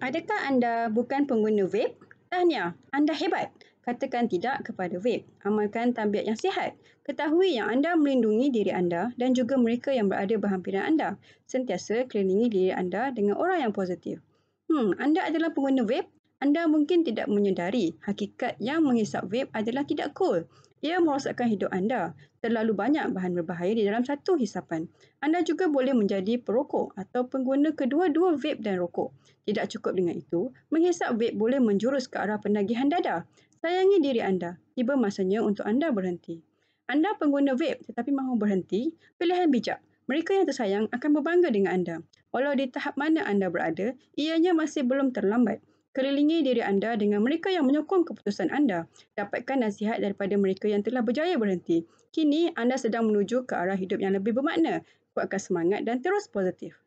Adakah anda bukan pengguna vape? Tahniah, anda hebat. Katakan tidak kepada vape. Amalkan tabiat yang sihat. Ketahui yang anda melindungi diri anda dan juga mereka yang berada berhampiran anda. Sentiasa kelilingi diri anda dengan orang yang positif. Hmm, anda adalah pengguna vape? Anda mungkin tidak menyedari hakikat yang menghisap vape adalah tidak cool. Ia merosakkan hidup anda. Terlalu banyak bahan berbahaya di dalam satu hisapan. Anda juga boleh menjadi perokok atau pengguna kedua-dua vape dan rokok. Tidak cukup dengan itu, menghisap vape boleh menjurus ke arah penagihan dada. Sayangi diri anda. Tiba masanya untuk anda berhenti. Anda pengguna vape tetapi mahu berhenti? Pilihan bijak. Mereka yang tersayang akan berbangga dengan anda. Walau di tahap mana anda berada, ianya masih belum terlambat. Kelilingi diri anda dengan mereka yang menyokong keputusan anda. Dapatkan nasihat daripada mereka yang telah berjaya berhenti. Kini anda sedang menuju ke arah hidup yang lebih bermakna. Kuatkan semangat dan terus positif.